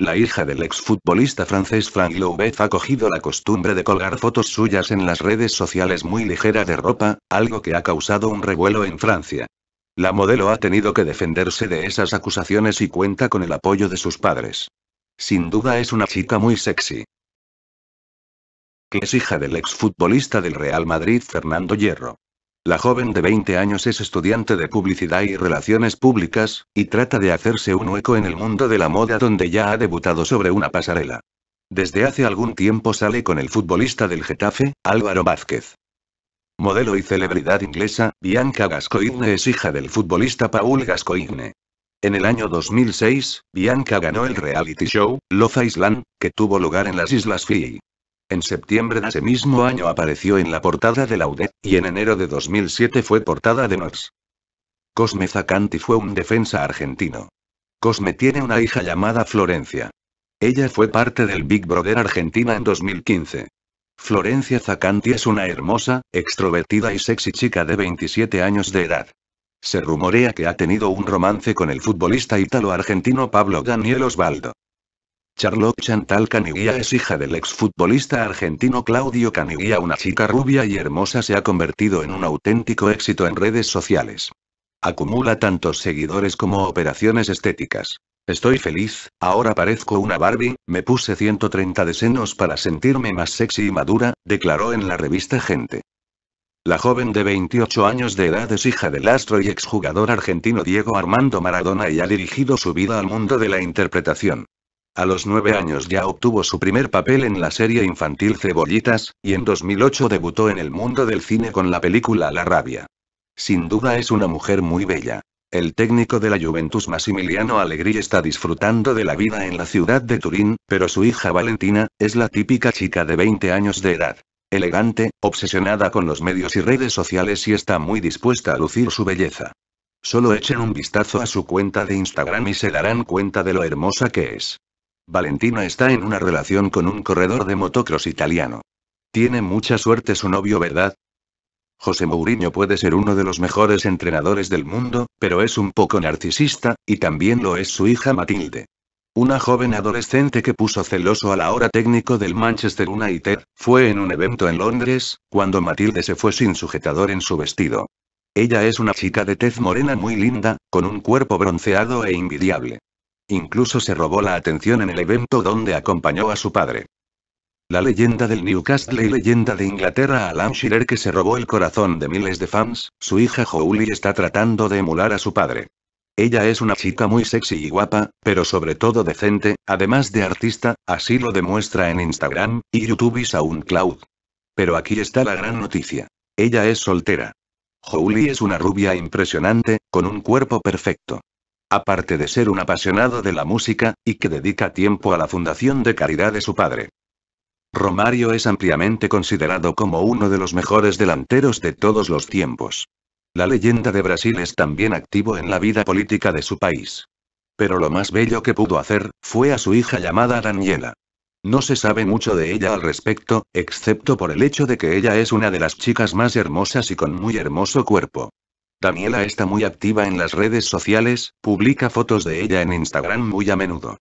La hija del exfutbolista francés Frank Louvet ha cogido la costumbre de colgar fotos suyas en las redes sociales muy ligera de ropa, algo que ha causado un revuelo en Francia. La modelo ha tenido que defenderse de esas acusaciones y cuenta con el apoyo de sus padres. Sin duda es una chica muy sexy. Que es hija del exfutbolista del Real Madrid Fernando Hierro. La joven de 20 años es estudiante de publicidad y relaciones públicas, y trata de hacerse un hueco en el mundo de la moda donde ya ha debutado sobre una pasarela. Desde hace algún tiempo sale con el futbolista del Getafe, Álvaro Vázquez. Modelo y celebridad inglesa, Bianca Gascoigne es hija del futbolista Paul Gascoigne. En el año 2006, Bianca ganó el reality show, Love Island, que tuvo lugar en las Islas Fiji. En septiembre de ese mismo año apareció en la portada de Laudet, y en enero de 2007 fue portada de Nords. Cosme Zacanti fue un defensa argentino. Cosme tiene una hija llamada Florencia. Ella fue parte del Big Brother Argentina en 2015. Florencia Zacanti es una hermosa, extrovertida y sexy chica de 27 años de edad. Se rumorea que ha tenido un romance con el futbolista italo-argentino Pablo Daniel Osvaldo. Charlotte Chantal Caniguía es hija del exfutbolista argentino Claudio Caniguía, Una chica rubia y hermosa se ha convertido en un auténtico éxito en redes sociales. Acumula tantos seguidores como operaciones estéticas. Estoy feliz, ahora parezco una Barbie, me puse 130 de senos para sentirme más sexy y madura, declaró en la revista Gente. La joven de 28 años de edad es hija del astro y exjugador argentino Diego Armando Maradona y ha dirigido su vida al mundo de la interpretación. A los nueve años ya obtuvo su primer papel en la serie infantil Cebollitas, y en 2008 debutó en el mundo del cine con la película La Rabia. Sin duda es una mujer muy bella. El técnico de la Juventus Massimiliano Alegri está disfrutando de la vida en la ciudad de Turín, pero su hija Valentina, es la típica chica de 20 años de edad. Elegante, obsesionada con los medios y redes sociales y está muy dispuesta a lucir su belleza. Solo echen un vistazo a su cuenta de Instagram y se darán cuenta de lo hermosa que es. Valentina está en una relación con un corredor de motocross italiano. Tiene mucha suerte su novio, ¿verdad? José Mourinho puede ser uno de los mejores entrenadores del mundo, pero es un poco narcisista, y también lo es su hija Matilde. Una joven adolescente que puso celoso a la hora técnico del Manchester United, fue en un evento en Londres, cuando Matilde se fue sin sujetador en su vestido. Ella es una chica de tez morena muy linda, con un cuerpo bronceado e invidiable. Incluso se robó la atención en el evento donde acompañó a su padre. La leyenda del Newcastle y leyenda de Inglaterra Alan Shearer que se robó el corazón de miles de fans, su hija Jolie está tratando de emular a su padre. Ella es una chica muy sexy y guapa, pero sobre todo decente, además de artista, así lo demuestra en Instagram, y YouTube y SoundCloud. Pero aquí está la gran noticia. Ella es soltera. Jolie es una rubia impresionante, con un cuerpo perfecto aparte de ser un apasionado de la música, y que dedica tiempo a la fundación de caridad de su padre. Romario es ampliamente considerado como uno de los mejores delanteros de todos los tiempos. La leyenda de Brasil es también activo en la vida política de su país. Pero lo más bello que pudo hacer, fue a su hija llamada Daniela. No se sabe mucho de ella al respecto, excepto por el hecho de que ella es una de las chicas más hermosas y con muy hermoso cuerpo. Daniela está muy activa en las redes sociales, publica fotos de ella en Instagram muy a menudo.